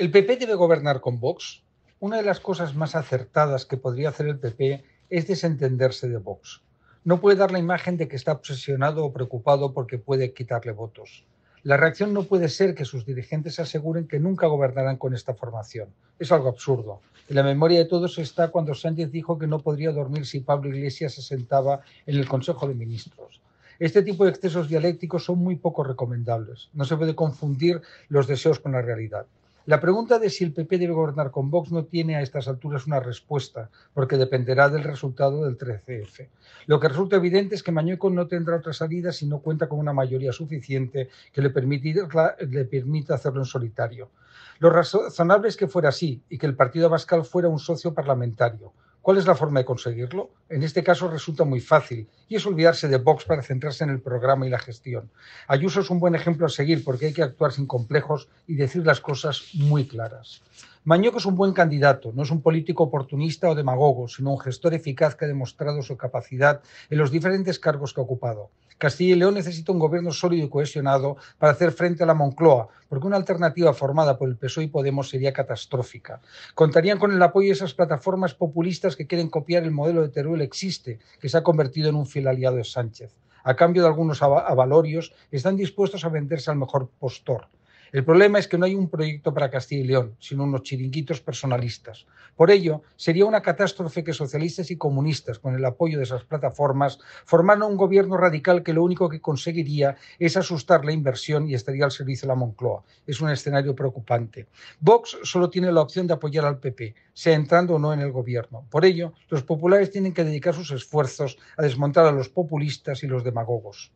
el PP debe gobernar con Vox. Una de las cosas más acertadas que podría hacer el PP es desentenderse de Vox. No puede dar la imagen de que está obsesionado o preocupado porque puede quitarle votos. La reacción no puede ser que sus dirigentes aseguren que nunca gobernarán con esta formación. Es algo absurdo. En la memoria de todos está cuando Sánchez dijo que no podría dormir si Pablo Iglesias se sentaba en el Consejo de Ministros. Este tipo de excesos dialécticos son muy poco recomendables. No se puede confundir los deseos con la realidad. La pregunta de si el PP debe gobernar con Vox no tiene a estas alturas una respuesta, porque dependerá del resultado del 13F. Lo que resulta evidente es que Mañueco no tendrá otra salida si no cuenta con una mayoría suficiente que le, permita hacerlo en solitario. Lo razonable es que fuera así y que el partido Abascal fuera un socio parlamentario, ¿Cuál es la forma de conseguirlo? En este caso resulta muy fácil y es olvidarse de Vox para centrarse en el programa y la gestión. Ayuso es un buen ejemplo a seguir porque hay que actuar sin complejos y decir las cosas muy claras. Mañueco es un buen candidato, no es un político oportunista o demagogo, sino un gestor eficaz que ha demostrado su capacidad en los diferentes cargos que ha ocupado. Castilla y León necesita un gobierno sólido y cohesionado para hacer frente a la Moncloa, porque una alternativa formada por el PSOE y Podemos sería catastrófica. Contarían con el apoyo de esas plataformas populistas que quieren copiar el modelo de Teruel Existe, que se ha convertido en un fiel aliado de Sánchez. A cambio de algunos avalorios, están dispuestos a venderse al mejor postor. El problema es que no hay un proyecto para Castilla y León, sino unos chiringuitos personalistas. Por ello, sería una catástrofe que socialistas y comunistas, con el apoyo de esas plataformas, formaran un gobierno radical que lo único que conseguiría es asustar la inversión y estaría al servicio de la Moncloa. Es un escenario preocupante. Vox solo tiene la opción de apoyar al PP, sea entrando o no en el gobierno. Por ello, los populares tienen que dedicar sus esfuerzos a desmontar a los populistas y los demagogos.